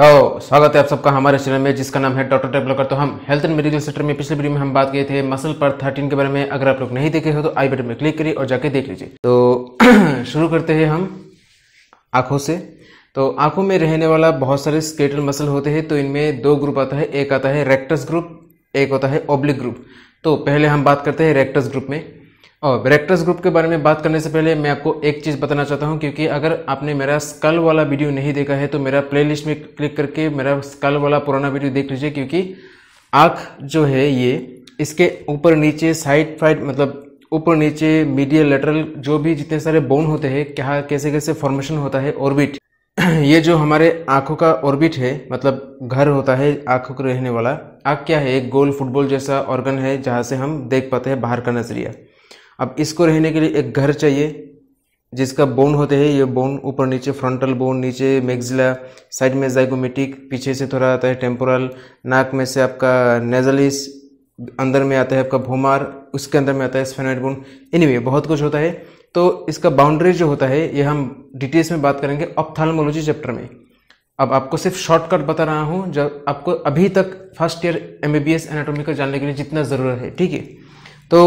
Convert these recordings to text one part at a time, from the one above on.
तो स्वागत है आप सबका हमारे चैनल में जिसका नाम है डॉक्टर टेबलकर तो हम हेल्थ एंड मेडिकल सेक्टर में पिछले वीडियो में हम बात किए थे मसल पर थर्टीन के बारे में अगर आप लोग नहीं देखे हो तो आई बटन में क्लिक करिए और जाके देख लीजिए तो शुरू करते हैं हम आंखों से तो आंखों में रहने वाला बहुत सारे स्केटल मसल होते हैं तो इनमें दो ग्रुप आता है एक आता है रेक्टस ग्रुप एक होता है ओब्लिक ग्रुप तो पहले हम बात करते हैं रेक्टस ग्रुप में और ब्रेक्टर्स ग्रुप के बारे में बात करने से पहले मैं आपको एक चीज़ बताना चाहता हूँ क्योंकि अगर आपने मेरा स्कल वाला वीडियो नहीं देखा है तो मेरा प्लेलिस्ट में क्लिक करके मेरा स्कल वाला पुराना वीडियो देख लीजिए क्योंकि आँख जो है ये इसके ऊपर नीचे साइड फाइड मतलब ऊपर नीचे मीडियल लेटरल जो भी जितने सारे बोन होते हैं क्या कैसे कैसे फॉर्मेशन होता है ऑर्बिट ये जो हमारे आँखों का ऑर्बिट है मतलब घर होता है आँखों के रहने वाला आँख क्या है एक गोल फुटबॉल जैसा ऑर्गन है जहाँ से हम देख पाते हैं बाहर का नजरिया अब इसको रहने के लिए एक घर चाहिए जिसका बोन होते हैं ये बोन ऊपर नीचे फ्रंटल बोन नीचे मैग्जिला साइड में जाइगोमेटिक पीछे से थोड़ा आता है टेम्पोरल नाक में से आपका नेजलिस अंदर में आता है आपका भूमार उसके अंदर में आता है स्फेनाइट बोन एनी anyway, बहुत कुछ होता है तो इसका बाउंड्री जो होता है ये हम डिटेल्स में बात करेंगे ऑप्थालमोलॉजी चैप्टर में अब आपको सिर्फ शॉर्टकट बता रहा हूँ जब आपको अभी तक first year M B anatomy का जानने के लिए जितना ज़रूरत है ठीक है तो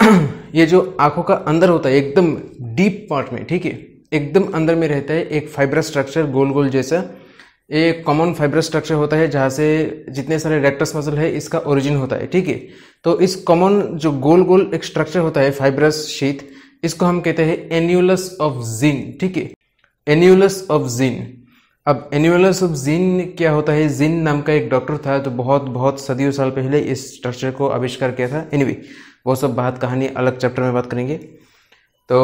ये जो आंखों का अंदर होता है एकदम डीप पार्ट में ठीक है एकदम अंदर में रहता है एक फाइबर स्ट्रक्चर गोल गोल जैसा एक कॉमन फाइबर स्ट्रक्चर होता है जहाँ से जितने सारे रेक्टस मसल है इसका ओरिजिन होता है ठीक है तो इस कॉमन जो गोल गोल एक स्ट्रक्चर होता है फाइब्रस शीत इसको हम कहते हैं एन्यूलस ऑफ जीन ठीक है एन्यूलस ऑफ जीन अब एन्यूलस ऑफ जीन क्या होता है जीन नाम का एक डॉक्टर था तो बहुत बहुत सदियों साल पहले इस स्ट्रक्चर को आविष्कार किया था एनीवे anyway, वो सब बात कहानी अलग चैप्टर में बात करेंगे तो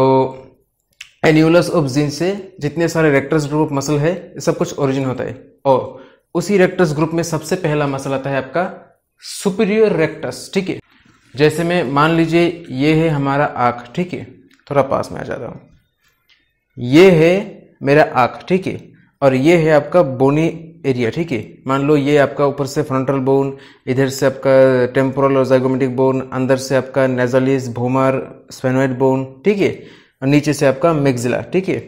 एन्यूलस ऑफ जीन से जितने सारे रेक्टर्स ग्रुप मसल है ये सब कुछ ओरिजिन होता है और उसी रेक्टस ग्रुप में सबसे पहला मसल आता है आपका सुपीरियर रेक्टस ठीक है जैसे मैं मान लीजिए ये है हमारा आँख ठीक है थोड़ा पास में आ जाता हूँ ये है मेरा आँख ठीक है और ये है आपका बोनी एरिया ठीक है मान लो ये आपका ऊपर से फ्रंटल बोन इधर से आपका टेम्पोरल और जैगोमेटिक बोन अंदर से आपका नेजलिस भूमर स्पेनोइड बोन ठीक है और नीचे से आपका मेक्जिला ठीक है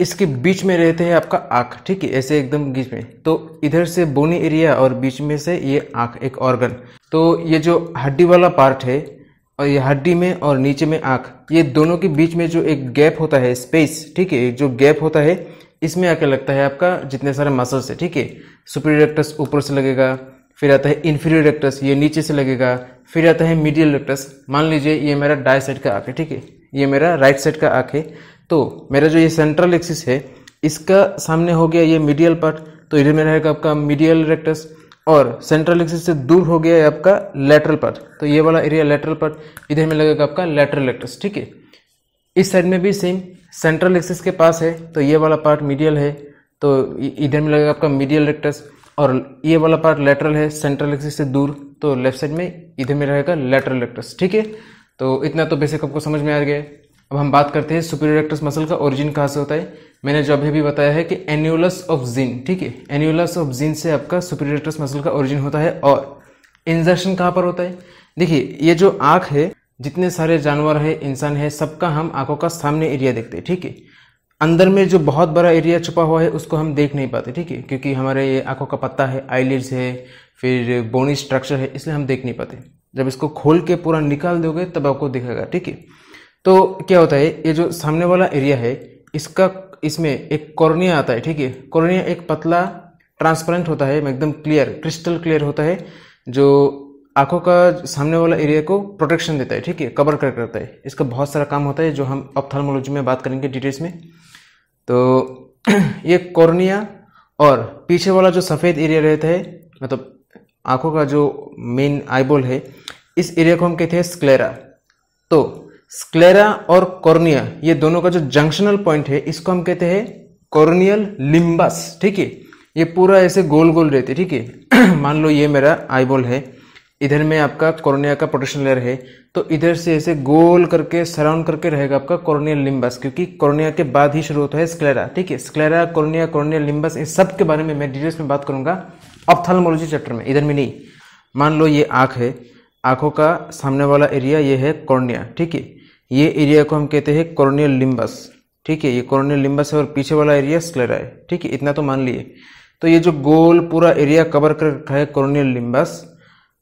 इसके बीच में रहते हैं आपका आँख ठीक है ऐसे एकदम बीच में तो इधर से बोनी एरिया और बीच में से ये आँख एक ऑर्गन तो ये जो हड्डी वाला पार्ट है और ये हड्डी में और नीचे में आँख ये दोनों के बीच में जो एक गैप होता है स्पेस ठीक है जो गैप होता है इसमें आके लगता है आपका जितने सारे मसल्स है ठीक है सुपीरियर रेक्टस ऊपर से लगेगा फिर आता है इन्फीरियर रेक्टस ये नीचे से लगेगा फिर आता है मीडियल रेक्टस मान लीजिए ये मेरा डाई साइड का आँख है ठीक है ये मेरा राइट साइड का आँख है तो मेरा जो ये सेंट्रल एक्सिस है इसका सामने हो गया ये मीडियल पार्ट तो इधर में रहेगा आपका मीडियल रेक्टस और सेंट्रल एक्सिस से दूर हो गया है आपका लेटरल पार्ट तो ये वाला एरिया लेटरल पार्ट इधर में लगेगा आपका लेटरल रेक्टस ठीक है इस साइड में भी सेम सेंट्रल एक्सिस के पास है तो ये वाला पार्ट मीडियल है तो इधर में लगेगा आपका मीडियल रेक्टस और ये वाला पार्ट लेटरल है सेंट्रल एक्सिस से दूर तो लेफ्ट साइड में इधर में रहेगा लेटरल रेक्टस ठीक है तो इतना तो बेसिक आपको समझ में आ गया अब हम बात करते हैं सुपीरियर रेक्टस मसल का ओरिजिन कहाँ से होता है मैंने जो अभी भी बताया है कि एन्यूलस ऑफ जीन ठीक है एन्यूलस ऑफ जीन से आपका सुपीरियर रेक्टस मसल का ओरिजिन होता है और इंजर्शन कहाँ पर होता है देखिए ये जो आँख है जितने सारे जानवर है इंसान है सबका हम आंखों का सामने एरिया देखते हैं ठीक है अंदर में जो बहुत बड़ा एरिया छुपा हुआ है उसको हम देख नहीं पाते ठीक है क्योंकि हमारे ये आंखों का पत्ता है आईलिड्स है फिर बोनी स्ट्रक्चर है इसलिए हम देख नहीं पाते जब इसको खोल के पूरा निकाल दोगे तब आपको दिखेगा ठीक है तो क्या होता है ये जो सामने वाला एरिया है इसका इसमें एक कॉर्निया आता है ठीक है कॉर्निया एक पतला ट्रांसपेरेंट होता है एकदम क्लियर क्रिस्टल क्लियर होता है जो आंखों का सामने वाला एरिया को प्रोटेक्शन देता है ठीक है कवर कर करता है इसका बहुत सारा काम होता है जो हम ऑप्थालमोलॉजी में बात करेंगे डिटेल्स में तो ये कॉर्निया और पीछे वाला जो सफ़ेद एरिया रहता है मतलब आंखों का जो मेन आईबॉल है इस एरिया को हम कहते हैं स्क्लेरा तो स्क्लेरा और कॉर्निया ये दोनों का जो जंक्शनल पॉइंट है इसको हम कहते हैं कॉर्नियल लिम्बस ठीक है ये पूरा ऐसे गोल गोल रहते ठीक है मान लो ये मेरा आईबॉल है इधर में आपका कॉर्निया का प्रोटेक्शन लेयर है तो इधर से ऐसे गोल करके सराउंड करके रहेगा आपका कॉर्नियल लिम्बस क्योंकि कॉर्निया के बाद ही शुरू होता है स्क्लेरा ठीक है स्क्लेरा कॉर्निया कॉर्नियल लिम्बस इन सब के बारे में मैं डिटेल्स में बात करूंगा ऑप्थालमोलॉजी चैप्टर में इधर में नहीं मान लो ये आँख है आँखों का सामने वाला एरिया ये है कॉर्निया ठीक है ये एरिया को हम कहते हैं कॉर्नियल लिम्बस ठीक है ये कॉर्नियल लिम्बस है और पीछे वाला एरिया स्क्लेरा है ठीक है इतना तो मान लिए तो ये जो गोल पूरा एरिया कवर कर रखा है कॉर्नियल लिम्बस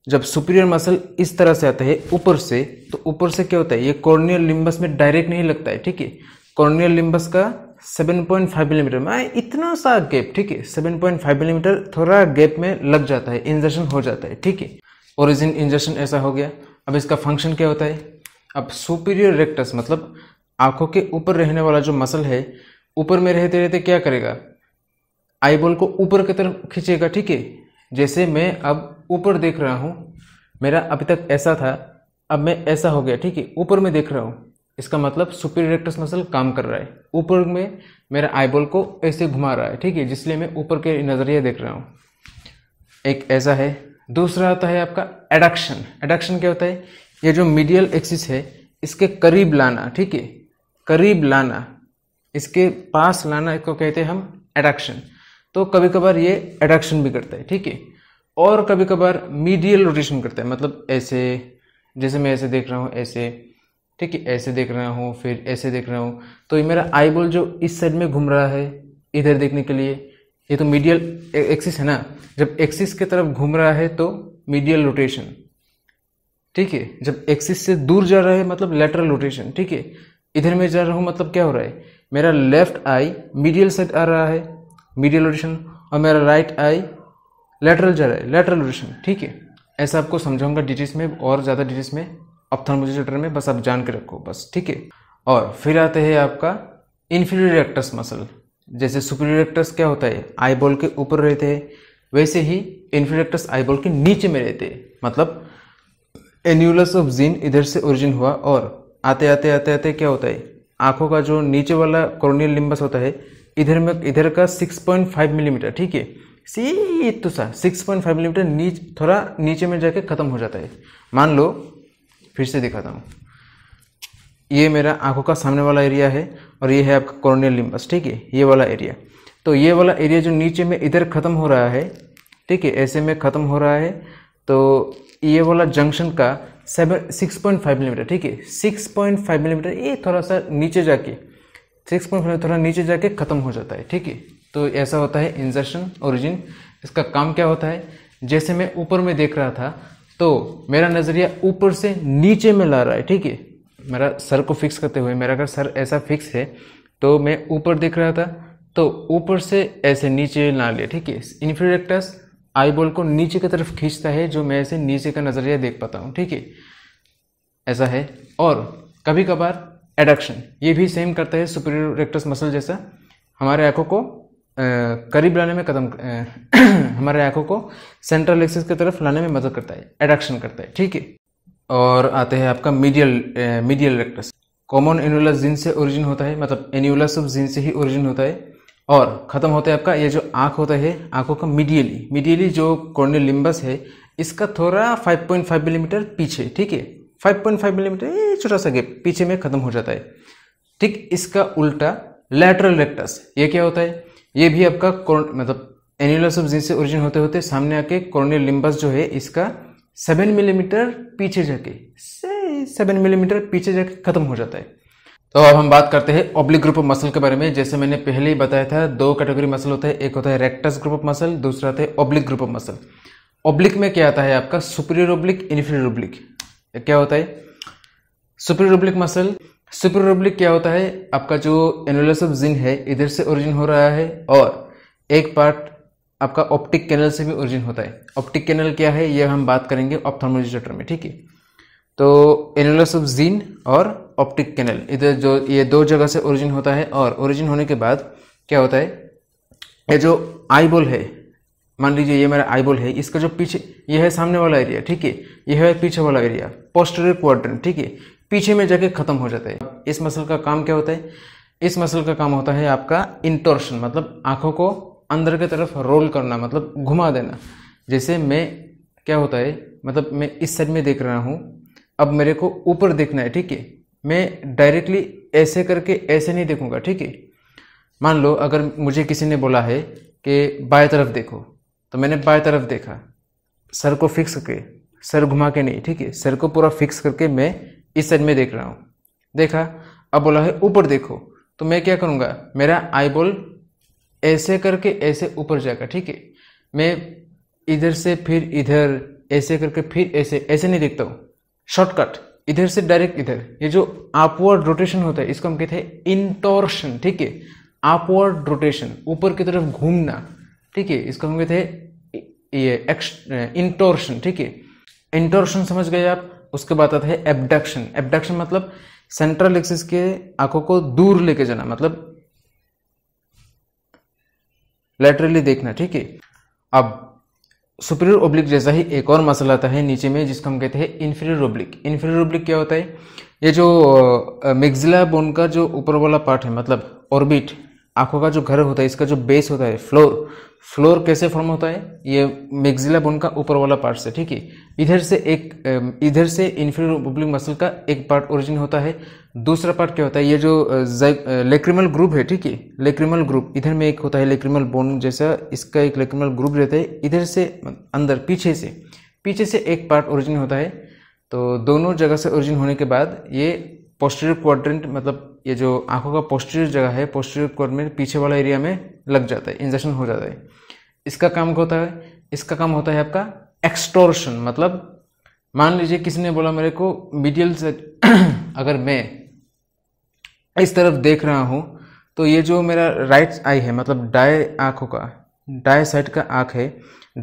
जब सुपीरियर मसल इस तरह से आता है ऊपर से तो ऊपर से क्या होता है ये कॉर्नियल लिम्बस में डायरेक्ट नहीं लगता है ठीक है कॉर्नियल लिम्बस का 7.5 मिलीमीटर में इतना सा गैप ठीक है 7.5 मिलीमीटर थोड़ा गैप में लग जाता है इंजेक्शन हो जाता है ठीक है ओरिजिन इंजेक्शन ऐसा हो गया अब इसका फंक्शन क्या होता है अब सुपीरियर रेक्टस मतलब आंखों के ऊपर रहने वाला जो मसल है ऊपर में रहते रहते क्या करेगा आईबॉल को ऊपर की तरफ खींचेगा ठीक है जैसे मैं अब ऊपर देख रहा हूँ मेरा अभी तक ऐसा था अब मैं ऐसा हो गया ठीक है ऊपर में देख रहा हूँ इसका मतलब सुपीरियर रेक्टस मसल काम कर रहा है ऊपर में मेरा आईबॉल को ऐसे घुमा रहा है ठीक है जिसलिए मैं ऊपर के नज़रिए देख रहा हूँ एक ऐसा है दूसरा होता है आपका एडक्शन एडक्शन क्या होता है ये जो मीडियल एक्सिस है इसके करीब लाना ठीक है करीब लाना इसके पास लाना इसको कहते हैं हम एडक्शन तो कभी कभार ये एडक्शन भी करता है ठीक है और कभी कभार मीडियल रोटेशन करता है मतलब ऐसे जैसे मैं ऐसे देख रहा हूँ ऐसे ठीक है ऐसे देख रहा हूँ फिर ऐसे देख रहा हूँ तो ये मेरा आई बॉल जो इस साइड में घूम रहा है इधर देखने के लिए ये तो मीडियल एक्सिस है ना जब एक्सिस की तरफ घूम रहा है तो मीडियल रोटेशन ठीक है जब एक्सिस से दूर जा रहा है मतलब लेटरल रोटेशन ठीक है इधर में जा रहा हूँ मतलब क्या हो रहा है मेरा लेफ्ट आई मीडियल साइड आ रहा है मीडियल रोटेशन और मेरा राइट आई लेटरल जा रहा है लेटरल रोटेशन ठीक है ऐसा आपको समझाऊंगा डिटेल्स में और ज़्यादा डिटेल्स में अपथर्मोजेटर में बस आप जान के रखो बस ठीक है और फिर आते हैं आपका इन्फीरियर रिएक्टर्स मसल जैसे सुपीरियर रिएक्टर्स क्या होता है आई बॉल के ऊपर रहते हैं वैसे ही इन्फीरियर रिएक्टर्स आई बॉल के नीचे में रहते हैं मतलब एन्यूलस ऑफ जीन इधर से ओरिजिन हुआ और आते आते आते आते क्या होता है आंखों का जो नीचे वाला कॉर्नियल लिम्बस होता है इधर में इधर का 6.5 मिलीमीटर ठीक है सी तो सा सिक्स पॉइंट फाइव मिलीमीटर नीच थोड़ा नीचे में जाके ख़त्म हो जाता है मान लो फिर से दिखाता हूँ ये मेरा आंखों का सामने वाला एरिया है और ये है आपका कॉर्नियल लिम्बस ठीक है ये वाला एरिया तो ये वाला एरिया जो नीचे में इधर ख़त्म हो रहा है ठीक है ऐसे में ख़त्म हो रहा है तो ये वाला जंक्शन का seven six point five millimetre ठीक है सिक्स पॉइंट फाइव मिलीमीटर ये थोड़ा सा नीचे जाके सिक्स पॉइंट फाइव थोड़ा नीचे जाके ख़त्म हो जाता है ठीक है तो ऐसा होता है इंजर्शन ओरिजिन इसका काम क्या होता है जैसे मैं ऊपर में देख रहा था तो मेरा नज़रिया ऊपर से नीचे में ला रहा है ठीक है मेरा सर को फिक्स करते हुए मेरा अगर सर ऐसा फिक्स है तो मैं ऊपर देख रहा था तो ऊपर से ऐसे नीचे ला लिया ठीक है इन्फीरियर आईबॉल आई बॉल को नीचे की तरफ खींचता है जो मैं ऐसे नीचे का नज़रिया देख पाता हूँ ठीक है ऐसा है और कभी कभार एडक्शन ये भी सेम करता है सुपीरियर रेक्टस मसल जैसा हमारे आँखों को करीब लाने में कदम हमारे आंखों को सेंट्रल एक्सिस की तरफ लाने में मदद करता है एडक्शन करता है ठीक है और आते हैं आपका medial medial rectus common annulus Zinn से ओरिजिन होता है मतलब एन्यूलस जीन से ही ओरिजिन होता है और ख़त्म होता है आपका ये जो आँख होता है आँखों का मीडियली मीडियली जो कॉर्नियल लिम्बस है इसका थोड़ा 5.5 मिलीमीटर पीछे ठीक है 5.5 मिलीमीटर ये छोटा सा गेप पीछे में ख़त्म हो जाता है ठीक इसका उल्टा लेटरल रेक्टस ये क्या होता है ये भी आपका मतलब एन्यूलर सब्जेंस जिनसे ओरिजिन होते होते सामने आके कॉर्नियल लिम्बस जो है इसका सेवन मिलीमीटर पीछे जाके सेवन मिलीमीटर पीछे जाके खत्म हो जाता है तो अब हम बात करते हैं ऑब्लिक ग्रुप ऑफ मसल के बारे में जैसे मैंने पहले ही बताया था दो कैटेगरी मसल होता है एक होता है रेक्टस ग्रुप ऑफ मसल दूसरा होता है oblique group of muscle oblique में क्या आता है आपका सुपीरियर ऑब्लिक इन्फीरियर ऑब्लिक क्या होता है superior oblique muscle superior oblique क्या होता है आपका जो एनुलस ऑफ जिंग है इधर से ओरिजिन हो रहा है और एक पार्ट आपका ऑप्टिक कैनल से भी ओरिजिन होता है ऑप्टिक कैनल क्या है यह हम बात करेंगे ऑप्थोमोलॉजी में ठीक है तो एनुलस ऑफ जीन और ऑप्टिक कैनल इधर जो ये दो जगह से ओरिजिन होता है और ओरिजिन होने के बाद क्या होता है ये जो आईबॉल है मान लीजिए ये मेरा आईबॉल है इसका जो पीछे ये है सामने वाला एरिया ठीक है ये है पीछे वाला एरिया पोस्टर क्वाड्रेंट ठीक है पीछे में जाके ख़त्म हो जाता है इस मसल का काम क्या होता है इस मसल का काम होता है आपका इंटोर्शन मतलब आंखों को अंदर की तरफ रोल करना मतलब घुमा देना जैसे मैं क्या होता है मतलब मैं इस साइड में देख रहा हूँ अब मेरे को ऊपर देखना है ठीक है मैं डायरेक्टली ऐसे करके ऐसे नहीं देखूंगा ठीक है मान लो अगर मुझे किसी ने बोला है कि बाएं तरफ देखो तो मैंने बाएं तरफ देखा सर को फिक्स करके सर घुमा के नहीं ठीक है सर को पूरा फिक्स करके मैं इस साइड में देख रहा हूँ देखा अब बोला है ऊपर देखो तो मैं क्या करूँगा मेरा आई बॉल ऐसे करके ऐसे ऊपर जाएगा ठीक है मैं इधर से फिर इधर ऐसे करके फिर ऐसे ऐसे नहीं देखता हूँ शॉर्टकट इधर से डायरेक्ट इधर ये जो अपवर्ड रोटेशन होता है इसको हम कहते हैं इंटोर्शन ठीक है अपवर्ड रोटेशन ऊपर की तरफ घूमना ठीक है इसको हम कहते हैं ये इंटोर्शन ठीक है इंटोर्शन समझ गए आप उसके बाद आता है एबडक्शन एबडक्शन मतलब सेंट्रल एक्सिस के आंखों को दूर लेके जाना मतलब लेटरली देखना ठीक है अब सुपीरियर ओब्लिक जैसा ही एक और मसल आता है नीचे में जिसको हम कहते हैं इन्फीरियर ओब्लिक इन्फीरियर ओब्लिक क्या होता है ये जो मिक्सिला बोन का जो ऊपर वाला पार्ट है मतलब ऑर्बिट आंखों का जो घर होता है इसका जो बेस होता है फ्लोर फ्लोर कैसे फॉर्म होता है ये मेक्जिला बोन का ऊपर वाला पार्ट से ठीक है इधर से एक इधर से इन्फीरियर पब्लिक मसल का एक पार्ट ओरिजिन होता है दूसरा पार्ट क्या होता है ये जो लेक्रिमल ग्रुप है ठीक है लेक्रिमल ग्रुप इधर में एक होता है लेक्रिमल बोन जैसा इसका एक लेक्रिमल ग्रुप रहता है इधर से अंदर पीछे से पीछे से एक पार्ट ओरिजिन होता है तो दोनों जगह से ओरिजिन होने के बाद ये पोस्टर क्वाड्रेंट मतलब ये जो आंखों का पोस्टीरियर जगह है पोस्टीरियर कोर में पीछे वाला एरिया में लग जाता है इंजेक्शन हो जाता है इसका काम होता है इसका काम होता है आपका एक्सटोर्शन मतलब मान लीजिए किसी ने बोला मेरे को मीडियल से अगर मैं इस तरफ देख रहा हूँ तो ये जो मेरा राइट आई है मतलब डाय आँखों का डाय साइड का आँख है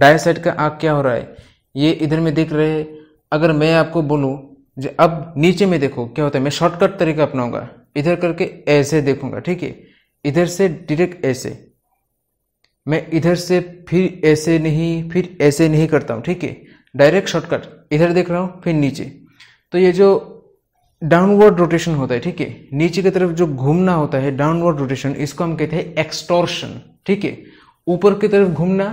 डाय साइड का आँख क्या हो रहा है ये इधर में देख रहे हैं अगर मैं आपको बोलूँ जो अब नीचे में देखो क्या होता है मैं शॉर्टकट तरीका अपनाऊंगा इधर करके ऐसे देखूंगा ठीक है इधर से डायरेक्ट ऐसे मैं इधर से फिर ऐसे नहीं फिर ऐसे नहीं करता हूँ ठीक है डायरेक्ट शॉर्टकट इधर देख रहा हूँ फिर नीचे तो ये जो डाउनवर्ड रोटेशन होता है ठीक है नीचे की तरफ जो घूमना होता है डाउनवर्ड रोटेशन इसको हम कहते हैं एक्सटोर्शन ठीक है ऊपर की तरफ घूमना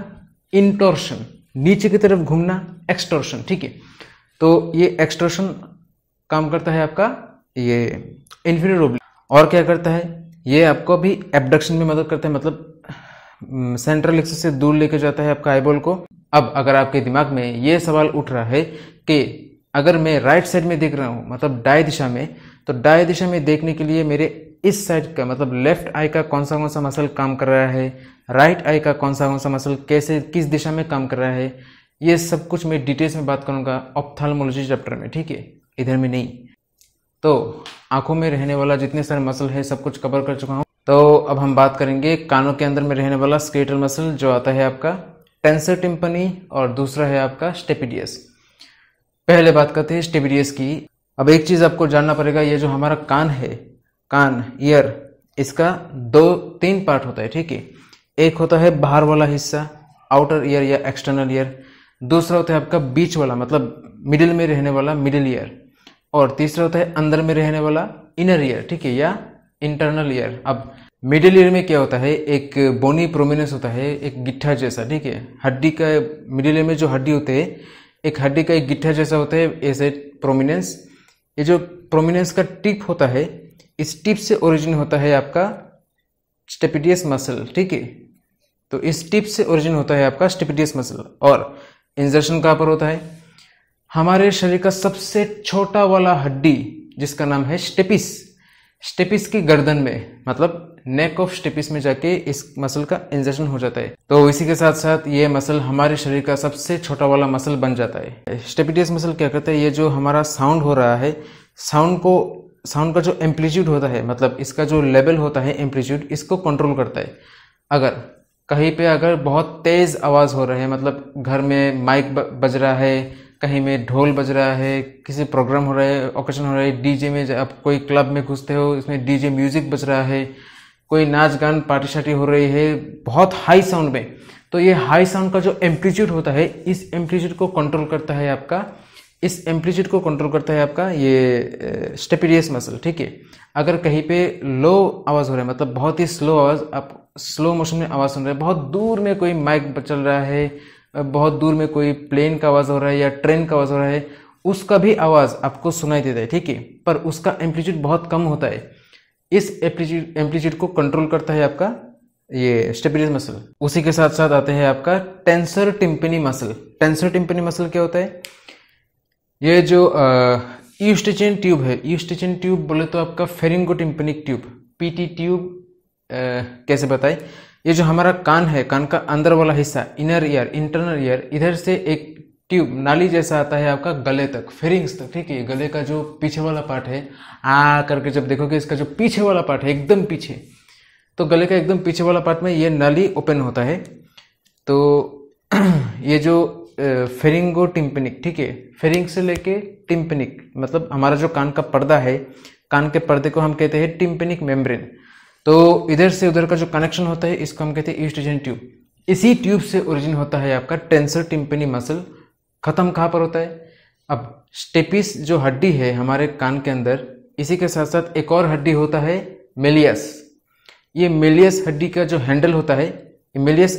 इंटोर्शन नीचे की तरफ घूमना एक्सटोर्शन ठीक है तो ये एक्सटॉर्शन काम करता है आपका ये इन्फीरियर ओब्लिक और क्या करता है ये आपको भी एबडक्शन में मदद करता है मतलब सेंट्रल हम्म, एक्सिस से दूर लेके जाता है आपका आईबॉल को अब अगर आपके दिमाग में ये सवाल उठ रहा है कि अगर मैं राइट साइड में देख रहा हूँ मतलब डाई दिशा में तो डाई दिशा में देखने के लिए मेरे इस साइड का मतलब लेफ्ट आई का कौन सा कौन सा मसल काम कर रहा है राइट आई का कौन सा कौन सा मसल कैसे किस दिशा में काम कर रहा है ये सब कुछ मैं डिटेल्स में बात करूँगा ऑप्थालमोलॉजी चैप्टर में ठीक है इधर में नहीं तो आंखों में रहने वाला जितने सारे मसल है सब कुछ कवर कर चुका हूँ तो अब हम बात करेंगे कानों के अंदर में रहने वाला स्केटल मसल जो आता है आपका टेंसर टिम्पनी और दूसरा है आपका स्टेपिडियस पहले बात करते हैं स्टेपिडियस की अब एक चीज़ आपको जानना पड़ेगा ये जो हमारा कान है कान ईयर इसका दो तीन पार्ट होता है ठीक है एक होता है बाहर वाला हिस्सा आउटर ईयर या एक्सटर्नल ईयर दूसरा होता है आपका बीच वाला मतलब मिडिल में रहने वाला मिडिल ईयर और तीसरा होता है अंदर में रहने वाला इनर ईयर ठीक है या इंटरनल ईयर अब मिडिल ईयर में क्या होता है एक बोनी प्रोमिनेंस होता है एक गिट्ठा जैसा ठीक है हड्डी का मिडिल ईयर में जो हड्डी होते हैं एक हड्डी का एक गिट्ठा जैसा होता है ऐसे प्रोमिनेंस ये जो प्रोमिनेंस का टिप होता है इस टिप से ओरिजिन होता है आपका स्टेपिडियस मसल ठीक है तो इस टिप से ओरिजिन होता है आपका स्टेपिडियस मसल और इंजर्शन कहाँ पर होता है हमारे शरीर का सबसे छोटा वाला हड्डी जिसका नाम है स्टेपिस स्टेपिस की गर्दन में मतलब नेक ऑफ स्टेपिस में जाके इस मसल का इंजेक्शन हो जाता है तो इसी के साथ साथ ये मसल हमारे शरीर का सबसे छोटा वाला मसल बन जाता है स्टेपिटिस मसल क्या करता है ये जो हमारा साउंड हो रहा है साउंड को साउंड का जो एम्पलीट्यूड होता है मतलब इसका जो लेवल होता है एम्पलीट्यूड इसको कंट्रोल करता है अगर कहीं पे अगर बहुत तेज़ आवाज़ हो रही है मतलब घर में माइक बज रहा है कहीं में ढोल बज रहा है किसी प्रोग्राम हो रहा है ओकेजन हो रहा है डीजे में आप कोई क्लब में घुसते हो इसमें डीजे म्यूज़िक बज रहा है कोई नाच गान पार्टी शार्टी हो रही है बहुत हाई साउंड में तो ये हाई साउंड का जो एम्पलीट्यूड होता है इस एम्पलीट्यूड को कंट्रोल करता है आपका इस एम्पलीट्यूड को कंट्रोल करता है आपका ये स्टेपिडियस मसल ठीक है अगर कहीं पे लो आवाज़ हो रहा है मतलब बहुत ही स्लो आवाज़ आप स्लो मोशन में आवाज़ सुन रहे हैं बहुत दूर में कोई माइक चल रहा है बहुत दूर में कोई प्लेन का आवाज़ हो रहा है या ट्रेन का आवाज़ हो रहा है उसका भी आवाज़ आपको सुनाई देता है ठीक है पर उसका एम्पलीट्यूड बहुत कम होता है इस एम्पलीट्यूड एम्पलीट्यूड को कंट्रोल करता है आपका ये स्टेबिलिस मसल उसी के साथ साथ आते हैं आपका tensor tympani muscle tensor tympani muscle क्या होता है ये जो ईस्टचेन ट्यूब है ईस्टचेन ट्यूब बोले तो आपका pharyngo tympanic tube PT tube कैसे बताएं ये जो हमारा कान है कान का अंदर वाला हिस्सा इनर ईयर इंटरनल ईयर इधर से एक ट्यूब नाली जैसा आता है आपका गले तक फेरिंग्स तक ठीक है गले का जो पीछे वाला पार्ट है आ करके जब देखोगे इसका जो पीछे वाला पार्ट है एकदम पीछे तो गले का एकदम पीछे वाला पार्ट में ये नाली ओपन होता है तो ये जो फेरिंगो टिम्पनिक ठीक है फेरिंग से लेके टिम्पनिक मतलब हमारा जो कान का पर्दा है कान के पर्दे को हम कहते हैं टिम्पनिक मेम्ब्रेन तो इधर से उधर का जो कनेक्शन होता है इसको हम कहते हैं ईस्ट्रोजन ट्यूब इसी ट्यूब से ओरिजिन होता है आपका टेंसर टिम्पनी मसल खत्म कहाँ पर होता है अब स्टेपिस जो हड्डी है हमारे कान के अंदर इसी के साथ साथ एक और हड्डी होता है मेलियस ये मेलियस हड्डी का जो हैंडल होता है मेलियस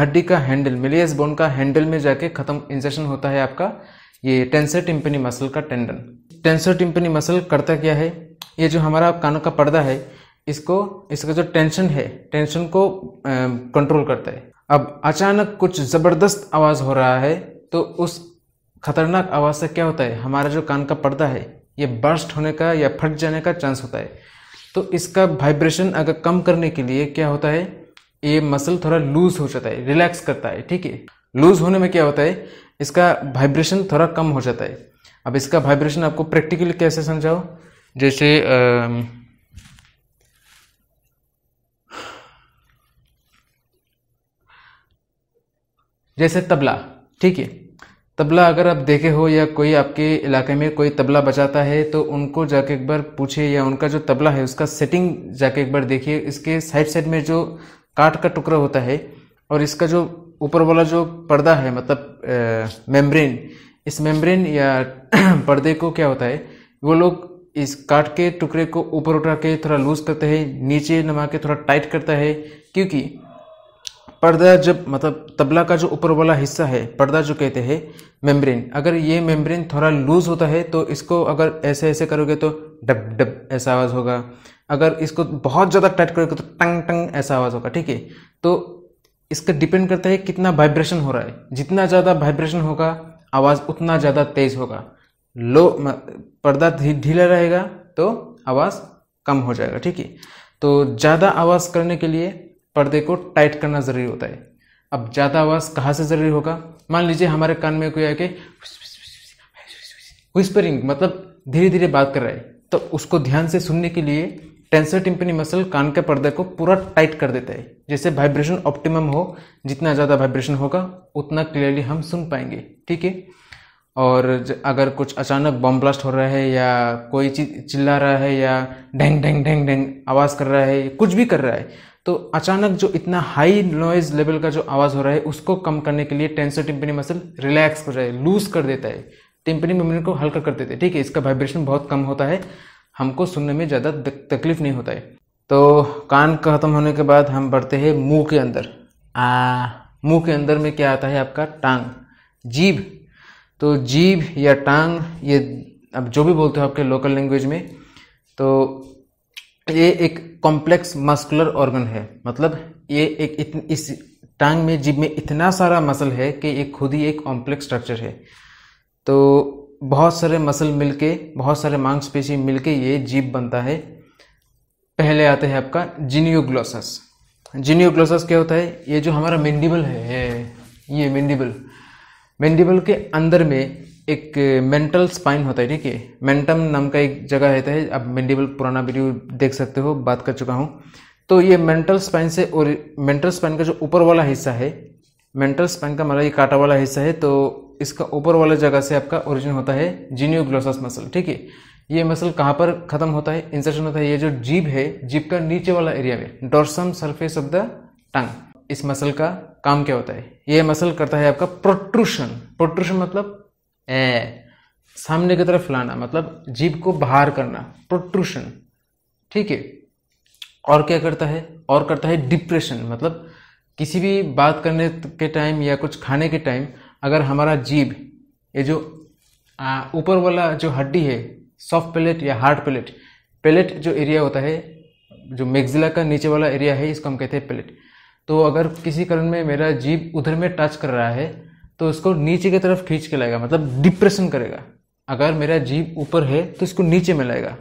हड्डी का हैंडल मेलियस बोन का हैंडल में जाके खत्म इंजेक्शन होता है आपका ये टेंसर टिम्पनी मसल का टेंडन टेंसर टिम्पनी मसल करता क्या है ये जो हमारा कानों का पर्दा है इसको इसका जो टेंशन है टेंशन को कंट्रोल करता है अब अचानक कुछ ज़बरदस्त आवाज़ हो रहा है तो उस खतरनाक आवाज़ से क्या होता है हमारा जो कान का पर्दा है ये बर्स्ट होने का या फट जाने का चांस होता है तो इसका वाइब्रेशन अगर कम करने के लिए क्या होता है ये मसल थोड़ा लूज हो जाता है रिलैक्स करता है ठीक है लूज होने में क्या होता है इसका वाइब्रेशन थोड़ा कम हो जाता है अब इसका वाइब्रेशन आपको प्रैक्टिकली कैसे समझाओ जैसे आ, जैसे तबला ठीक है तबला अगर आप देखे हो या कोई आपके इलाके में कोई तबला बजाता है तो उनको जाके एक बार पूछिए या उनका जो तबला है उसका सेटिंग जाके एक बार देखिए इसके साइड साइड में जो काट का टुकड़ा होता है और इसका जो ऊपर वाला जो पर्दा है मतलब मेम्ब्रेन इस मेम्ब्रेन या पर्दे को क्या होता है वो लोग इस काट के टुकड़े को ऊपर उठा के थोड़ा लूज करते हैं नीचे नमा के थोड़ा टाइट करता है क्योंकि पर्दा जब मतलब तबला का जो ऊपर वाला हिस्सा है पर्दा जो कहते हैं मेम्ब्रेन अगर ये मेम्ब्रेन थोड़ा लूज़ होता है तो इसको अगर ऐसे ऐसे करोगे तो डब डब ऐसा आवाज़ होगा अगर इसको बहुत ज़्यादा टाइट करोगे तो टंग टंग ऐसा आवाज़ होगा ठीक है तो इसका डिपेंड करता है कितना वाइब्रेशन हो रहा है जितना ज़्यादा वाइब्रेशन होगा आवाज़ उतना ज़्यादा तेज़ होगा लो पर्दा ढीला रहेगा तो आवाज़ कम हो जाएगा ठीक है तो ज़्यादा आवाज़ करने के लिए पर्दे को टाइट करना ज़रूरी होता है अब ज़्यादा आवाज़ कहाँ से ज़रूरी होगा मान लीजिए हमारे कान में कोई आके विस्परिंग मतलब धीरे धीरे बात कर रहा है तो उसको ध्यान से सुनने के लिए टेंसर टिम्पनी मसल कान के पर्दे को पूरा टाइट कर देता है जैसे वाइब्रेशन ऑप्टिमम हो जितना ज़्यादा वाइब्रेशन होगा उतना क्लियरली हम सुन पाएंगे ठीक है और अगर कुछ अचानक बम ब्लास्ट हो रहा है या कोई चीज चिल्ला रहा है या ढेंग ढेंग ढेंग ढेंग आवाज़ कर रहा है कुछ भी कर रहा है तो अचानक जो इतना हाई नॉइज लेवल का जो आवाज़ हो रहा है उसको कम करने के लिए टेंसर टिम्पनी मसल रिलैक्स कर रहा है लूज कर देता है टिम्पनी मेमोरी को हल्का कर देते हैं ठीक है इसका वाइब्रेशन बहुत कम होता है हमको सुनने में ज़्यादा तकलीफ नहीं होता है तो कान खत्म होने के बाद हम बढ़ते हैं मुंह के अंदर मुँह मुंह के अंदर में क्या आता है आपका टांग जीभ तो जीभ या टांग ये अब जो भी बोलते हो आपके लोकल लैंग्वेज में तो ये एक कॉम्प्लेक्स मस्कुलर ऑर्गन है मतलब ये एक इतन, इस टांग में जीभ में इतना सारा मसल है कि ये खुद ही एक कॉम्प्लेक्स स्ट्रक्चर है तो बहुत सारे मसल मिलके बहुत सारे मांसपेशी मिलके ये जीभ बनता है पहले आते हैं आपका जीनियोग्लोसस जीनियोग्लोसस क्या होता है ये जो हमारा मेंडिबल है ये मेंडिबल मैंडिबल के अंदर में एक मेंटल स्पाइन होता है ठीक है मेंटम नाम का एक जगह रहता है आप मेंडिबल पुराना वीडियो देख सकते हो बात कर चुका हूँ तो ये मेंटल स्पाइन से और मेंटल स्पाइन का जो ऊपर वाला हिस्सा है मेंटल स्पाइन का मतलब ये काटा वाला हिस्सा है तो इसका ऊपर वाला जगह से आपका ओरिजिन होता है जीनियो मसल ठीक है ये मसल कहाँ पर खत्म होता है इंसर्शन होता है ये जो जीभ है जीभ का नीचे वाला एरिया में dorsum surface of the tongue इस मसल का काम क्या होता है ये मसल करता है आपका प्रोट्रूशन प्रोट्रूशन मतलब ए सामने की तरफ लाना मतलब जीभ को बाहर करना प्रोट्रूशन ठीक है और क्या करता है और करता है डिप्रेशन मतलब किसी भी बात करने के टाइम या कुछ खाने के टाइम अगर हमारा जीभ ये जो ऊपर वाला जो हड्डी है सॉफ्ट प्लेट या हार्ड प्लेट प्लेट जो एरिया होता है जो मेगजिला का नीचे वाला एरिया है इसको हम कहते हैं प्लेट तो अगर किसी कारण में मेरा जीप उधर में टच कर रहा है तो उसको नीचे की तरफ खींच के लाएगा मतलब डिप्रेशन करेगा अगर मेरा जीप ऊपर है तो इसको नीचे में लाएगा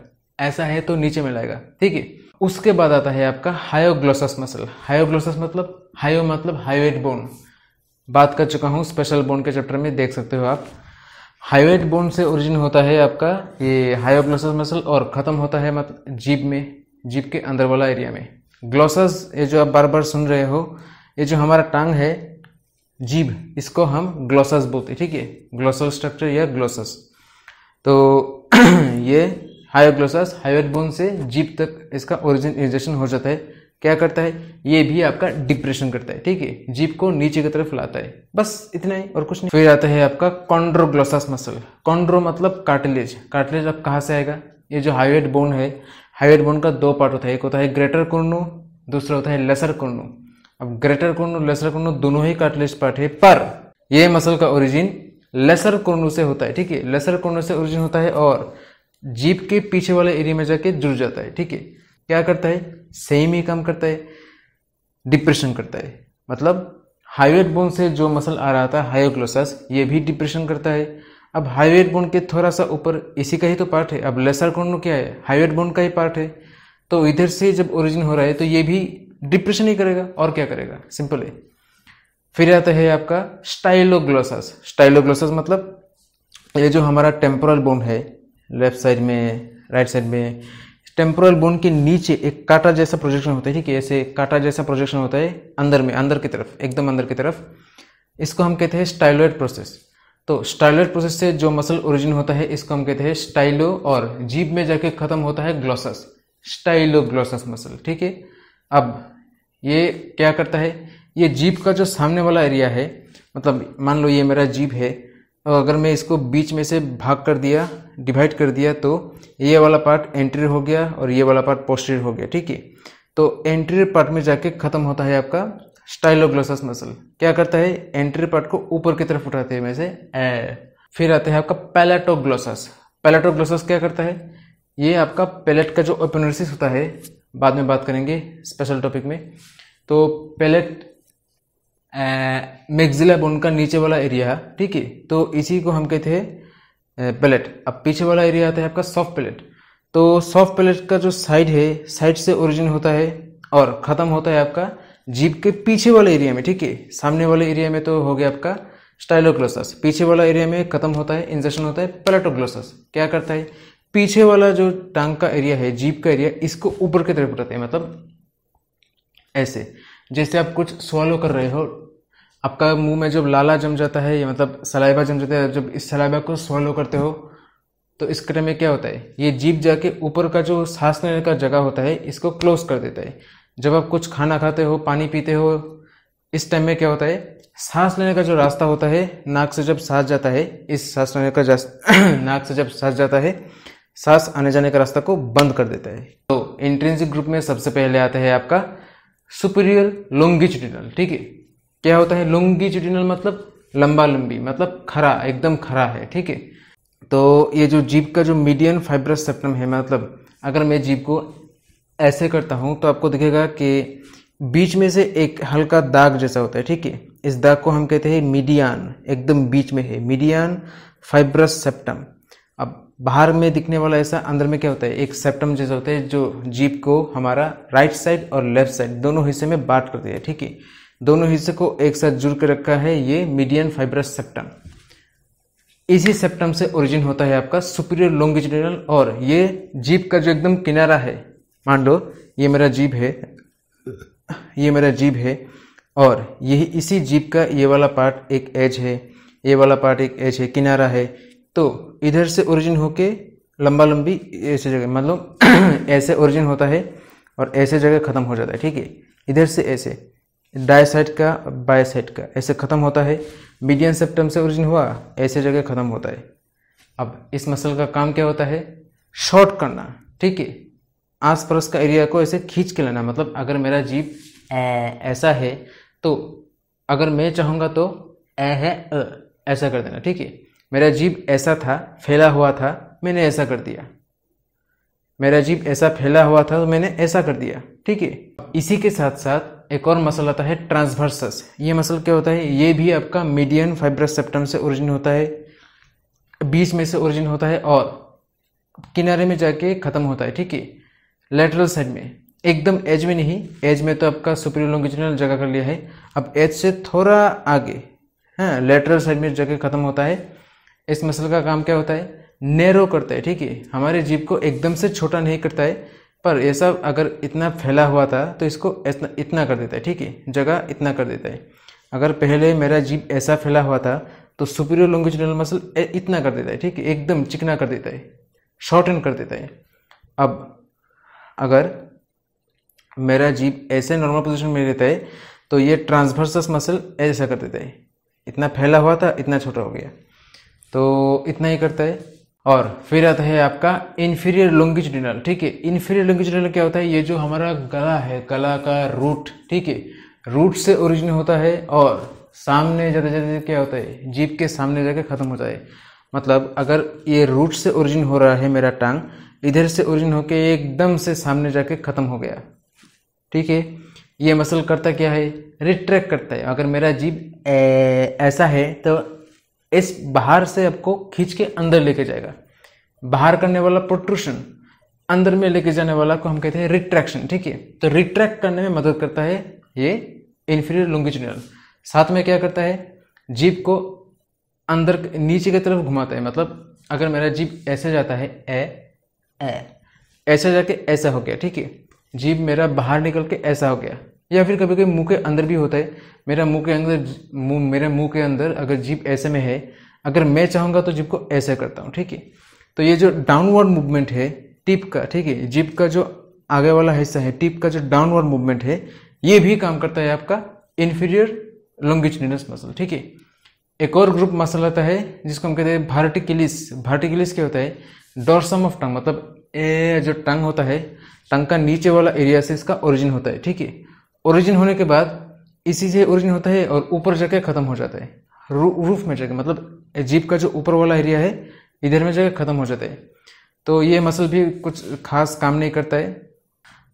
ऐसा है तो नीचे में लाएगा ठीक है उसके बाद आता है आपका हायोग्लोसस मसल हायोग्लोसस मतलब हायो मतलब हाईवेट बोन बात कर चुका हूँ स्पेशल बोन के चैप्टर में देख सकते हो आप हाईवेट बोन से ओरिजिन होता है आपका ये हायोग्लोसस मसल और ख़त्म होता है मतलब जीप में जीप के अंदर वाला एरिया में ग्लोसस ये जो आप बार बार सुन रहे हो ये जो हमारा टंग है जीभ इसको हम ग्लोसस बोलते हैं ठीक है ग्लोसल स्ट्रक्चर या ग्लोसस तो ये हायर ग्लोसस हायर बोन से जीप तक इसका ओरिजिन इरिजेशन हो जाता है क्या करता है ये भी आपका डिप्रेशन करता है ठीक है जीप को नीचे की तरफ लाता है बस इतना ही और कुछ नहीं फिर आता है आपका कॉन्ड्रोग्लोसस मसल कॉन्ड्रो मतलब कार्टिलेज कार्टिलेज अब कहाँ से आएगा ये जो हाइवेट बोन है हाइब्रिड बॉन्ड का दो पार्ट होता है एक होता है ग्रेटर कुर्नू दूसरा होता है लेसर कुर्नू अब ग्रेटर कुर्नू लेसर कुर्नू दोनों ही कार्टिलेज पार्ट है पर यह मसल का ओरिजिन लेसर कुर्नू से होता है ठीक है लेसर कुर्नू से ओरिजिन होता है और जीप के पीछे वाले एरिया में जाके जुड़ जाता है ठीक है क्या करता है सेम ही काम करता है डिप्रेशन करता है मतलब हाइवेट बोन से जो मसल आ रहा था हायोग्लोसस ये भी डिप्रेशन करता है अब हाईवेट बोन के थोड़ा सा ऊपर इसी का ही तो पार्ट है अब लेसर कॉन्ड क्या है हाईवेट बोन का ही पार्ट है तो इधर से जब ओरिजिन हो रहा है तो ये भी डिप्रेशन ही करेगा और क्या करेगा सिंपल है फिर आता है आपका स्टाइलोग्लोसस स्टाइलोग्लोसस मतलब ये जो हमारा टेम्पोरल बोन है लेफ्ट साइड में राइट साइड में टेम्पोरल बोन के नीचे एक काटा जैसा प्रोजेक्शन होता है ठीक है ऐसे काटा जैसा प्रोजेक्शन होता है अंदर में अंदर की तरफ एकदम अंदर की तरफ इसको हम कहते हैं स्टाइलोइड प्रोसेस तो स्टाइलर प्रोसेस से जो मसल ओरिजिन होता है इसको हम कहते हैं स्टाइलो और जीप में जाके ख़त्म होता है ग्लोसस ग्लोसस मसल ठीक है अब ये क्या करता है ये जीप का जो सामने वाला एरिया है मतलब मान लो ये मेरा जीप है और तो अगर मैं इसको बीच में से भाग कर दिया डिवाइड कर दिया तो ये वाला पार्ट एंट्री हो गया और ये वाला पार्ट पोस्टर हो गया ठीक है तो एंट्री पार्ट में जाके ख़त्म होता है आपका स्टाइलोग्लोसस मसल क्या करता है एंट्री पार्ट को ऊपर की तरफ उठाते हैं वैसे ए फिर आता है आपका पैलेटोग्लोसस पैलेटोग्लोसस क्या करता है ये आपका पैलेट का जो ओपेनोसिस होता है बाद में बात करेंगे स्पेशल टॉपिक में तो पैलेट मैग्जिला बोन का नीचे वाला एरिया ठीक है तो इसी को हम कहते हैं पैलेट अब पीछे वाला एरिया आता है आपका सॉफ्ट पैलेट तो सॉफ्ट पैलेट का जो साइड है साइड से ओरिजिन होता है और ख़त्म होता है आपका जीप के पीछे वाले एरिया में ठीक है सामने वाले एरिया में तो हो गया आपका स्टाइलोग्लोसस पीछे वाला एरिया में खत्म होता है इंजेक्शन होता है पेलेटोग्लोसस क्या करता है पीछे वाला जो टांग का एरिया है जीप का एरिया इसको ऊपर की तरफ उठाते हैं मतलब ऐसे जैसे आप कुछ स्वालो कर रहे हो आपका मुंह में जब लाला जम जाता है या मतलब सलाइबा जम जाता है जब इस सलाइबा को स्वालो करते हो तो इस क्रम में क्या होता है ये जीप जाके ऊपर का जो सांस लेने का जगह होता है इसको क्लोज कर देता है जब आप कुछ खाना खाते हो पानी पीते हो इस टाइम में क्या होता है सांस लेने का जो रास्ता होता है नाक से जब सांस जाता है इस सांस लेने का नाक से जब सांस जाता है सांस आने जाने का रास्ता को बंद कर देता है तो इंट्रेंसिक ग्रुप में सबसे पहले आता है आपका सुपीरियर चिटिनल ठीक है क्या होता है चिटिनल मतलब लंबा लंबी मतलब खरा एकदम खरा है ठीक है तो ये जो जीप का जो मीडियन फाइब्रस सेप्टम है मतलब अगर मैं जीप को ऐसे करता हूँ तो आपको दिखेगा कि बीच में से एक हल्का दाग जैसा होता है ठीक है इस दाग को हम कहते हैं मीडियान एकदम बीच में है मीडियान फाइब्रस सेप्टम अब बाहर में दिखने वाला ऐसा अंदर में क्या होता है एक सेप्टम जैसा होता है जो जीप को हमारा राइट साइड और लेफ्ट साइड दोनों हिस्से में बांट कर दिया ठीक है दोनों हिस्से को एक साथ जुड़ कर रखा है ये मीडियन फाइब्रस सेप्टम इसी सेप्टम से ओरिजिन होता है आपका सुपीरियर लॉन्गिट्यूडनल और ये जीप का जो एकदम किनारा है मान लो ये मेरा जीभ है ये मेरा जीभ है और यही इसी जीभ का ये वाला पार्ट एक एज है ये वाला पार्ट एक एज है किनारा है तो इधर से ओरिजिन होके लंबा लंबी ऐसे जगह मतलब ऐसे ओरिजिन होता है और ऐसे जगह ख़त्म हो जाता है ठीक है इधर से ऐसे डाई साइड का बाय साइड का ऐसे ख़त्म होता है मीडियन सेप्टम से ओरिजिन हुआ ऐसे जगह ख़त्म होता है अब इस मसल का काम क्या होता है शॉर्ट करना ठीक है आस पड़ोस का एरिया को ऐसे खींच के लेना मतलब अगर मेरा जीप ऐसा है तो अगर मैं चाहूँगा तो ए है अ ऐसा कर देना ठीक है मेरा जीप ऐसा था फैला हुआ था मैंने ऐसा कर दिया मेरा जीप ऐसा फैला हुआ था तो मैंने ऐसा कर दिया ठीक है इसी के साथ साथ एक और मसल आता है ट्रांसवर्सस ये मसल क्या होता है ये भी आपका मीडियन फाइब्रस सेप्टम से ओरिजिन होता है बीच में से ओरिजिन होता है और किनारे में जाके ख़त्म होता है ठीक है लेटरल साइड में एकदम एज में नहीं एज में तो आपका सुपीरियर लॉन्गिट्यूडनल जगह कर लिया है अब एज से थोड़ा आगे हाँ लेटरल साइड में जगह खत्म होता है इस मसल का काम क्या होता है नेरो करता है ठीक है हमारे जीप को एकदम से छोटा नहीं करता है पर ये सब अगर इतना फैला हुआ था तो इसको इतना इतना कर देता है ठीक है जगह इतना कर देता है अगर पहले मेरा जीप ऐसा फैला हुआ था तो सुपीरियर लॉन्गिट्यूडनल मसल इतना कर देता है ठीक है एकदम चिकना कर देता है शॉर्टन कर देता है अब अगर मेरा जीप ऐसे नॉर्मल पोजिशन में रहता है तो ये ट्रांसवर्सस मसल ऐसा कर देता है इतना फैला हुआ था इतना छोटा हो गया तो इतना ही करता है और फिर आता है आपका इन्फीरियर लॉन्गिट्यूडिनल ठीक है इन्फीरियर लॉन्गिट्यूडिनल क्या होता है ये जो हमारा गला है गला का रूट ठीक है रूट से ओरिजिन होता है और सामने जाते जाते क्या होता है जीप के सामने जाके ख़त्म होता है मतलब अगर ये रूट से ओरिजिन हो रहा है मेरा टांग इधर से ओरिजिन होके एकदम से सामने जाके ख़त्म हो गया ठीक है ये मसल करता क्या है रिट्रैक करता है अगर मेरा जीभ ऐसा है तो इस बाहर से आपको खींच के अंदर लेके जाएगा बाहर करने वाला प्रोट्रूशन अंदर में लेके जाने वाला को हम कहते हैं रिट्रैक्शन ठीक है तो रिट्रैक्ट करने में मदद करता है ये इन्फीरियर लुंगिजुनल साथ में क्या करता है जीप को अंदर नीचे की तरफ घुमाता है मतलब अगर मेरा जीप ऐसे जाता है ए ऐसा जाके ऐसा हो गया ठीक है जीप मेरा बाहर निकल के ऐसा हो गया या फिर कभी कभी मुंह के अंदर भी होता है मेरा मुंह के अंदर मुंह मेरे मुंह के अंदर अगर जीप ऐसे में है अगर मैं चाहूँगा तो जीप को ऐसा करता हूँ ठीक है तो ये जो डाउनवर्ड मूवमेंट है टिप का ठीक है जीप का जो आगे वाला हिस्सा है टिप का जो डाउनवर्ड मूवमेंट है ये भी काम करता है आपका इन्फीरियर लॉन्गिचुडिनस मसल ठीक है एक और ग्रुप मसल आता है जिसको हम कहते हैं भारटिकिलिस भारटिकिलिस क्या होता है डॉर्सम ऑफ टंग मतलब ए जो टंग होता है टंग का नीचे वाला एरिया से इसका ओरिजिन होता है ठीक है ओरिजिन होने के बाद इसी से ओरिजिन होता है और ऊपर जाके ख़त्म हो जाता है रू, रूफ में जाके मतलब जीप का जो ऊपर वाला एरिया है इधर में जाके ख़त्म हो जाता है तो ये मसल भी कुछ खास काम नहीं करता है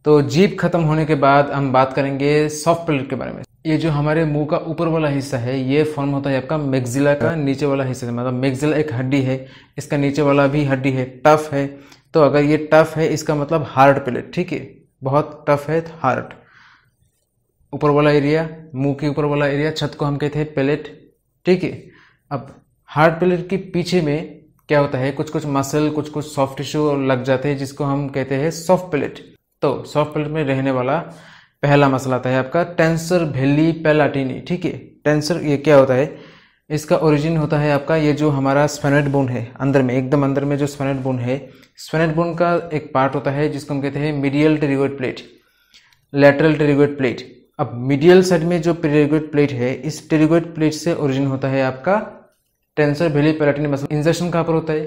तो जीप ख़त्म होने के बाद हम बात करेंगे सॉफ्ट प्लेट के बारे में ये जो हमारे मुंह का ऊपर वाला हिस्सा है ये फॉर्म होता है आपका मेगजिला का नीचे वाला हिस्सा मतलब मैगजिला एक हड्डी है इसका नीचे वाला भी हड्डी है टफ है तो अगर ये टफ है इसका मतलब हार्ड प्लेट ठीक है बहुत टफ है हार्ड तो ऊपर वाला एरिया मुंह के ऊपर वाला एरिया छत को हम कहते हैं प्लेट ठीक है अब हार्ड प्लेट के पीछे में क्या होता है कुछ कुछ मसल कुछ कुछ सॉफ्ट टिश्यू लग जाते हैं जिसको हम कहते हैं सॉफ्ट प्लेट तो सॉफ्ट प्लेट में रहने वाला पहला मसला आता है आपका टेंसर भेली पेलाटिनी ठीक है टेंसर ये क्या होता है इसका ओरिजिन होता है आपका ये जो हमारा स्पेनेट बोन है अंदर में एकदम अंदर में जो स्पेनेट बोन है स्पेनेट बोन का एक पार्ट होता है जिसको हम कहते हैं medial pterygoid plate lateral pterygoid plate अब मीडियल साइड में जो टेरिगोइड प्लेट है इस टेरिगोइड प्लेट से ओरिजिन होता है आपका टेंसर भेली पेलाटिनी मसल इंजेक्शन कहाँ पर होता है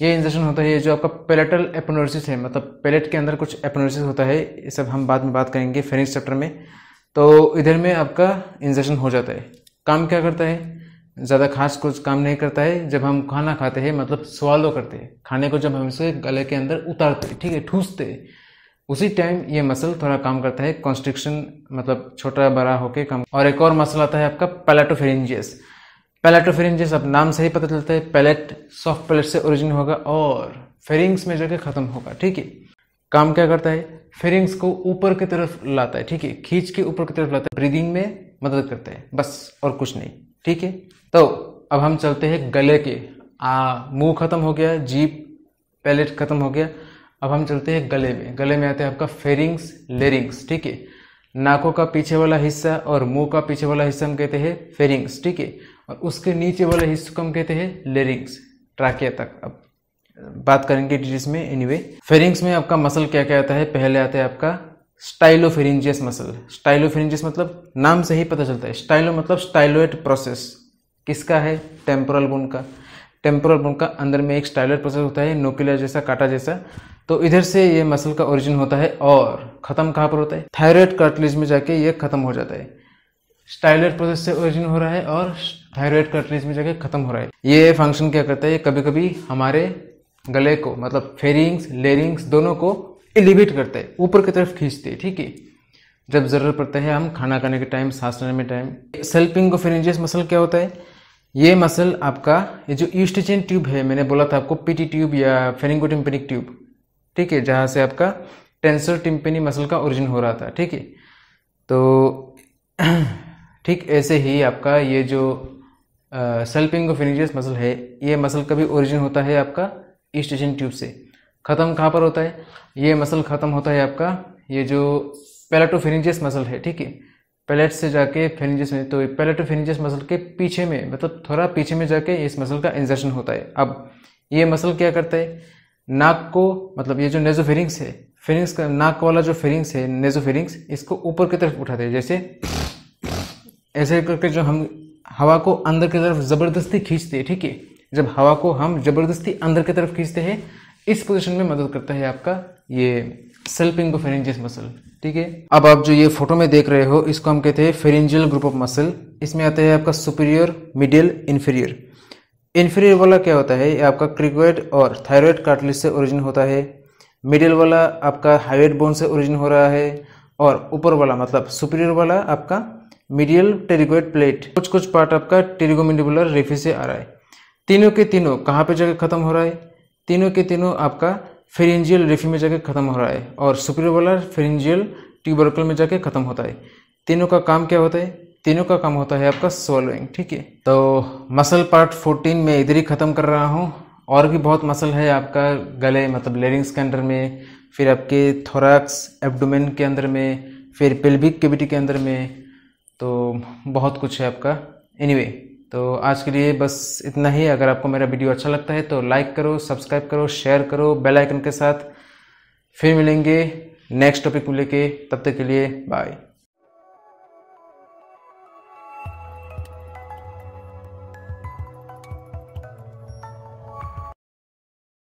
ये इंजेक्शन होता है ये जो आपका पेलेटल एपोनोरिसिस है मतलब पेलेट के अंदर कुछ एपोनोरिसिस होता है ये सब हम बाद में बात करेंगे फेरिंग चैप्टर में तो इधर में आपका इंजेक्शन हो जाता है काम क्या करता है ज़्यादा खास कुछ काम नहीं करता है जब हम खाना खाते हैं मतलब स्वालो तो करते हैं खाने को जब हम इसे गले के अंदर उतारते हैं ठीक है ठूसते हैं उसी टाइम ये मसल थोड़ा काम करता है कॉन्स्ट्रिक्शन मतलब छोटा बड़ा होके काम और एक और मसल आता है आपका पैलेटोफेरेंजियस पैलेटोफेरिंजेस अब नाम से ही पता चलता है पैलेट सॉफ्ट पैलेट से ओरिजिन होगा और फेरिंग्स में जाके ख़त्म होगा ठीक है काम क्या करता है फेरिंग्स को ऊपर की तरफ लाता है ठीक है खींच के ऊपर की तरफ लाता है ब्रीदिंग में मदद करता है बस और कुछ नहीं ठीक है तो अब हम चलते हैं गले के आ मुंह खत्म हो गया जीप पैलेट खत्म हो गया अब हम चलते हैं गले में गले में आते हैं आपका फेरिंग्स लेरिंग्स ठीक है नाकों का पीछे वाला हिस्सा और मुंह का पीछे वाला हिस्सा हम कहते हैं फेरिंग्स ठीक है और उसके नीचे वाले हिस्से को हम कहते हैं लेरिंग्स ट्राकिया तक अब बात करेंगे डिटेल्स में एनीवे anyway, फेरिंग्स में आपका मसल क्या क्या आता है पहले आता है आपका स्टाइलो फेरिंजियस मसल स्टाइलो फेरिंजियस मतलब नाम से ही पता चलता है स्टाइलो मतलब स्टाइलोइड प्रोसेस किसका है टेम्पोरल बोन का टेम्पोरल बोन का अंदर में एक स्टाइलोइड प्रोसेस होता है नोकुलर जैसा काटा जैसा तो इधर से ये मसल का ओरिजिन होता है और ख़त्म कहाँ पर होता है थायरॉयड कार्टिलेज में जाके ये ख़त्म हो जाता है स्टाइलेट प्रोसेस से ओरिजिन हो रहा है और थायराइड कर्टरीज में जाके खत्म हो रहा है ये फंक्शन क्या करता है ये कभी कभी हमारे गले को मतलब फेरिंग्स लेरिंग्स दोनों को एलिवेट करता है ऊपर की तरफ खींचते हैं ठीक है जब जरूरत पड़ता है हम खाना खाने के टाइम सांस लेने में टाइम सेल्पिंग फेरेंजियस मसल क्या होता है ये मसल आपका ये जो ईस्टचेन ट्यूब है मैंने बोला था आपको पीटी ट्यूब या फेरिंगो टिम्पेनिक ट्यूब ठीक है जहाँ से आपका टेंसर टिम्पेनी मसल का ओरिजिन हो रहा था ठीक है तो ठीक ऐसे ही आपका ये जो सेल्पिंगोफिनिजियस मसल है ये मसल का भी ओरिजिन होता है आपका ईस्टेशन ट्यूब से ख़त्म कहाँ पर होता है ये मसल ख़त्म होता है आपका ये जो पैलेटो पेलेटोफिनिजियस मसल है ठीक है पैलेट से जाके फेनिजियस में तो पेलेटोफिनिजियस मसल के पीछे में मतलब थोड़ा पीछे में जाके इस मसल का इंजर्शन होता है अब ये मसल क्या करता है नाक को मतलब ये जो नेजोफेरिंग्स है फेरिंग्स का नाक वाला जो फेरिंग्स है नेजोफेरिंग्स इसको ऊपर की तरफ उठाते हैं जैसे ऐसे करके जो हम हवा को अंदर की तरफ ज़बरदस्ती खींचते हैं ठीक है जब हवा को हम ज़बरदस्ती अंदर की तरफ खींचते हैं इस पोजिशन में मदद करता है आपका ये सेल्पिंग फेरेंजियस मसल ठीक है अब आप जो ये फोटो में देख रहे हो इसको हम कहते हैं फेरेंजियल ग्रुप ऑफ मसल इसमें आता है आपका सुपीरियर मिडिल इन्फीरियर इन्फीरियर वाला क्या होता है ये आपका क्रिकोइड और थायरॉयड कार्टिलेज से ओरिजिन होता है मिडिल वाला आपका हाइवेट बोन से ओरिजिन हो रहा है और ऊपर वाला मतलब सुपीरियर वाला आपका मीडियल टेरिगोइड प्लेट कुछ कुछ पार्ट आपका टेरिगोमेंडिबुलर रेफी से आ रहा है तीनों के तीनों कहाँ पे जाकर खत्म हो रहा है तीनों के तीनों आपका फेरेंजियल रेफी में जाकर खत्म हो रहा है और सुपरियोवलर फेरेंजियल ट्यूबरकल में जाके खत्म होता है तीनों का काम क्या होता है तीनों का काम होता है आपका सोलोइंग ठीक है तो मसल पार्ट 14 में इधर ही ख़त्म कर रहा हूँ और भी बहुत मसल है आपका गले मतलब लेरिंग्स के अंदर में फिर आपके थोराक्स एब्डोमेन के अंदर में फिर पेल्विक केविटी के अंदर में तो बहुत कुछ है आपका एनीवे anyway, तो आज के लिए बस इतना ही अगर आपको मेरा वीडियो अच्छा लगता है तो लाइक करो सब्सक्राइब करो शेयर करो बेल आइकन के साथ फिर मिलेंगे नेक्स्ट टॉपिक को लेके तब तक के लिए बाय